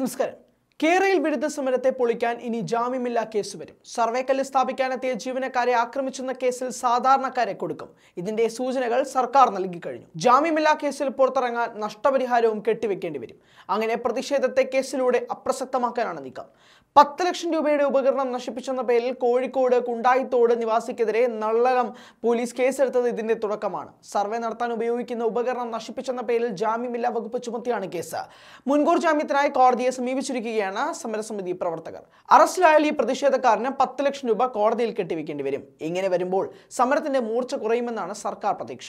നമസ്കാരം കേരയിൽ ബിരുദ സമരത്തെ പൊളിക്കാൻ ഇനി ജാമ്യമില്ലാ കേസ് വരും സർവേക്കല്ല് സ്ഥാപിക്കാനെത്തിയ ജീവനക്കാരെ ആക്രമിച്ചെന്ന കേസിൽ സാധാരണക്കാരെ കൊടുക്കും ഇതിന്റെ സൂചനകൾ സർക്കാർ നൽകി കഴിഞ്ഞു ജാമ്യമില്ലാ കേസിൽ പുറത്തിറങ്ങാൻ നഷ്ടപരിഹാരവും കെട്ടിവെക്കേണ്ടി വരും അങ്ങനെ പ്രതിഷേധത്തെ കേസിലൂടെ അപ്രസക്തമാക്കാനാണ് നീക്കം പത്ത് ലക്ഷം രൂപയുടെ ഉപകരണം നശിപ്പിച്ചെന്ന പേരിൽ കോഴിക്കോട് കുണ്ടായിത്തോട് നിവാസിക്കെതിരെ നള്ളകം പോലീസ് കേസെടുത്തത് ഇതിന്റെ തുടക്കമാണ് സർവേ നടത്താൻ ഉപയോഗിക്കുന്ന ഉപകരണം നശിപ്പിച്ചെന്ന പേരിൽ ജാമ്യമില്ലാ വകുപ്പ് ചുമത്തിയാണ് കേസ് മുൻകൂർ ജാമ്യത്തിനായി കോടതിയെ സമീപിച്ചിരിക്കുകയാണ് തന്നെയാണ് സമരസമിതി പ്രവർത്തകർ അറസ്റ്റിലായാൽ ഈ പ്രതിഷേധക്കാരന് പത്ത് ലക്ഷം രൂപ കോടതിയിൽ കെട്ടിവെക്കേണ്ടി വരും ഇങ്ങനെ വരുമ്പോൾ സമരത്തിന്റെ മൂർച്ച കുറയുമെന്നാണ് സർക്കാർ പ്രതീക്ഷ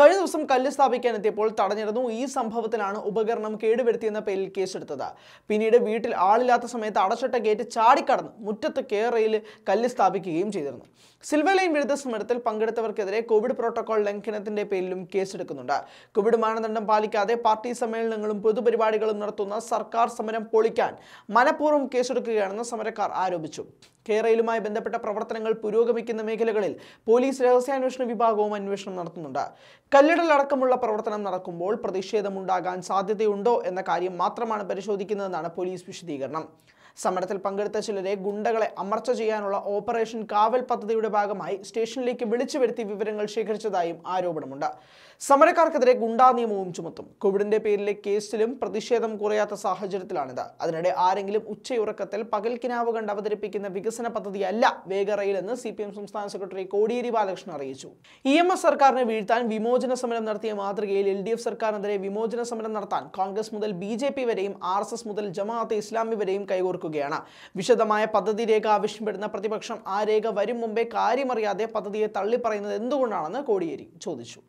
കഴിഞ്ഞ ദിവസം കല്ല് സ്ഥാപിക്കാൻ എത്തിയപ്പോൾ തടഞ്ഞിരുന്നു ഈ സംഭവത്തിലാണ് ഉപകരണം കേടുവരുത്തിയെന്ന പേരിൽ കേസെടുത്തത് പിന്നീട് വീട്ടിൽ ആളില്ലാത്ത സമയത്ത് അടച്ചിട്ട ഗേറ്റ് ചാടിക്കടന്ന് മുറ്റത്ത് കേറയിൽ കല്ല് സ്ഥാപിക്കുകയും ചെയ്തിരുന്നു സിൽവർ ലൈൻ വിരുദ്ധ സമരത്തിൽ പങ്കെടുത്തവർക്കെതിരെ കോവിഡ് പ്രോട്ടോകോൾ ലംഘനത്തിന്റെ പേരിലും കേസെടുക്കുന്നുണ്ട് കോവിഡ് മാനദണ്ഡം പാലിക്കാതെ പാർട്ടി സമ്മേളനങ്ങളും പൊതുപരിപാടികളും നടത്തുന്ന സർക്കാർ സമരം പൊളിക്കാൻ മനഃപൂർവ്വം കേസെടുക്കുകയാണെന്ന് സമരക്കാർ ആരോപിച്ചു കേരളയിലുമായി ബന്ധപ്പെട്ട പ്രവർത്തനങ്ങൾ പുരോഗമിക്കുന്ന മേഖലകളിൽ പോലീസ് രഹസ്യാന്വേഷണ വിഭാഗവും അന്വേഷണം നടത്തുന്നുണ്ട് കല്ലിടലടക്കമുള്ള പ്രവർത്തനം നടക്കുമ്പോൾ പ്രതിഷേധമുണ്ടാകാൻ സാധ്യതയുണ്ടോ എന്ന കാര്യം മാത്രമാണ് പരിശോധിക്കുന്നതെന്നാണ് പോലീസ് വിശദീകരണം സമരത്തിൽ പങ്കെടുത്ത ചിലരെ ഗുണ്ടകളെ അമർച്ച ചെയ്യാനുള്ള ഓപ്പറേഷൻ കാവൽ പദ്ധതിയുടെ ഭാഗമായി സ്റ്റേഷനിലേക്ക് വിളിച്ചു വരുത്തി വിവരങ്ങൾ ശേഖരിച്ചതായും ആരോപണമുണ്ട് സമരക്കാർക്കെതിരെ ഗുണ്ടാ നിയമവും ചുമത്തും കോവിഡിന്റെ പേരിലെ കേസിലും പ്രതിഷേധം കുറയാത്ത സാഹചര്യത്തിലാണിത് അതിനിടെ ആരെങ്കിലും ഉച്ചയുറക്കത്തിൽ പകൽക്കിനാവ് കണ്ട് അവതരിപ്പിക്കുന്ന വികസന പദ്ധതിയല്ല വേഗറയിൽ എന്ന് സി പി എം സംസ്ഥാന സെക്രട്ടറി കോടിയേരി ബാലകൃഷ്ണൻ അറിയിച്ചു ഇ എം എസ് സർക്കാരിനെ വീഴ്ത്താൻ വിമോചന സമരം നടത്തിയ മാതൃകയിൽ എൽ ഡി എഫ് സർക്കാരിനെതിരെ വിമോചന സമരം നടത്താൻ കോൺഗ്രസ് മുതൽ ബി ജെ പി വരെയും ആർ എസ് എസ് മുതൽ ജമാഅത്തെ ഇസ്ലാമി വരെയും കൈകോർക്കുകയാണ് വിശദമായ പദ്ധതി രേഖ ആവശ്യപ്പെടുന്ന പ്രതിപക്ഷം ആ രേഖ വരും മുമ്പേ കാര്യമറിയാതെ പദ്ധതിയെ തള്ളിപ്പറയുന്നത് എന്തുകൊണ്ടാണെന്ന് കോടിയേരി ചോദിച്ചു